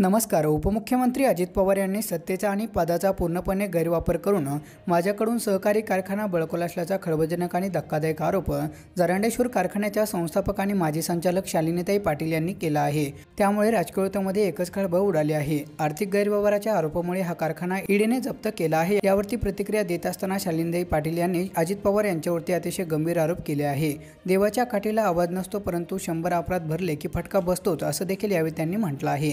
नमस्कार उपमुख्यमंत्री अजित पवार यांनी सत्तेचा आणि पदाचा पूर्णपणे गैरवापर करून माझ्याकडून सहकारी कारखाना बळकवला असल्याचा खळबळजनक आणि धक्कादायक आरोप जरांडेश्वर कारखान्याच्या संस्थापक आणि माजी संचालक शालिनीताई पाटील यांनी केला आहे त्यामुळे राजकीयतेमध्ये एकच खळबळ उडाली आहे आर्थिक गैरव्यवहाराच्या आरोपामुळे हा कारखाना ईडीने जप्त केला आहे यावरती प्रतिक्रिया देत असताना शालिनीताई पाटील यांनी अजित पवार यांच्यावरती अतिशय गंभीर आरोप केले आहे देवाच्या काठीला आवाज नसतो परंतु शंभर अपराध भरले की फटका बसतोच असं देखील यावेळी त्यांनी म्हटलं आहे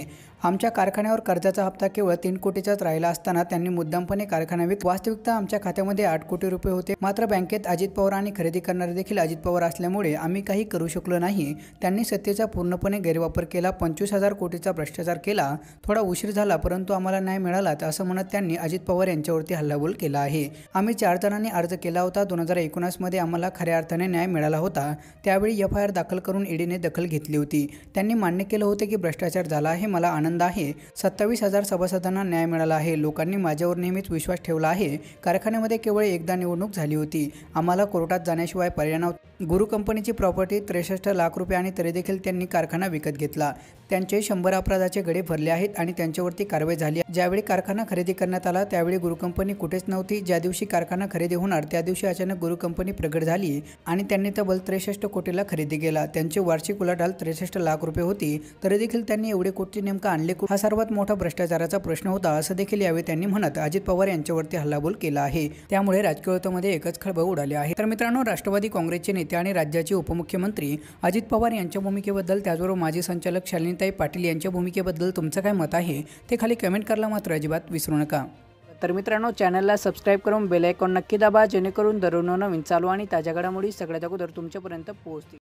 आमच्या कारखान्यावर कर्जाचा हप्ता केवळ तीन कोटीचाच राहिला असताना त्यांनी मुद्दामपणे कारखाना विक वास्तविकता आमच्या खात्यामध्ये आठ कोटी रुपये होते मात्र बँकेत अजित पवार आणि खरेदी करणारे देखील अजित पवार असल्यामुळे आम्ही काही करू शकलो नाही त्यांनी सत्तेचा पूर्णपणे गैरवापर केला पंचवीस हजार कोटीचा भ्रष्टाचार केला थोडा उशीर झाला परंतु आम्हाला न्याय मिळालाच असं म्हणत त्यांनी अजित पवार यांच्यावरती हल्लाबोल केला आहे आम्ही चार जणांनी अर्ज केला होता दोन हजार एकोणीसमध्ये आम्हाला खऱ्या अर्थाने न्याय मिळाला होता त्यावेळी एफ आय आर दाखल करून ईडीने दखल घेतली होती त्यांनी मान्य केलं होतं की भ्रष्टाचार झाला आहे मला आनंद आहे सत्तावीस हजार सभासदांना न्याय मिळाला आहे लोकांनी माझ्यावर नेहमीच विश्वास ठेवला आहे कारखान्यामध्ये केवळ एकदा निवडणूक झाली होती आम्हाला कोर्टात जाण्याशिवाय पर्याय नव्हता गुरु कंपनीची प्रॉपर्टी त्रेसष्ट लाख रुपये आणि तरी देखील त्यांनी कारखाना विकत घेतला त्यांचे शंभर अपराधाचे गडे भरले आहेत आणि त्यांच्यावरती कारवाई झाली ज्यावेळी कारखाना खरेदी करण्यात आला त्यावेळी गुरु कंपनी कुठेच नव्हती ज्या दिवशी कारखाना खरेदी होणार त्या दिवशी अचानक गुरु कंपनी प्रगट झाली आणि त्यांनी तब्बल त्रेसष्ट कोटीला खरेदी केला त्यांचे वार्षिक उलाढाल त्रेसष्ट लाख रुपये होती तरी देखील त्यांनी एवढे कोटी नेमका आणले हा सर्वात मोठा भ्रष्टाचाराचा प्रश्न होता असं देखील यावेळी त्यांनी म्हणत अजित पवार यांच्यावरती हल्लाबोल केला आहे त्यामुळे राजकीयमध्ये एकच खळबळ उडाली आहे तर मित्रांनो राष्ट्रवादी काँग्रेसचे नेते आणि राज्याचे उपमुख्यमंत्री अजित पवार यांच्या भूमिकेबद्दल त्याचबरोबर माजी संचालक शालिनीताई पाटील यांच्या भूमिकेबद्दल तुमचं काय मत आहे ते खाली कमेंट करायला मात्र अजिबात विसरू नका तर मित्रांनो चॅनलला सबस्क्राईब करून बेल आयकॉन नक्की दाबा जेणेकरून दररोज नवीन चालू आणि ताज्या घडामोडी सगळ्यात अगोदर तुमच्यापर्यंत पोहोचतील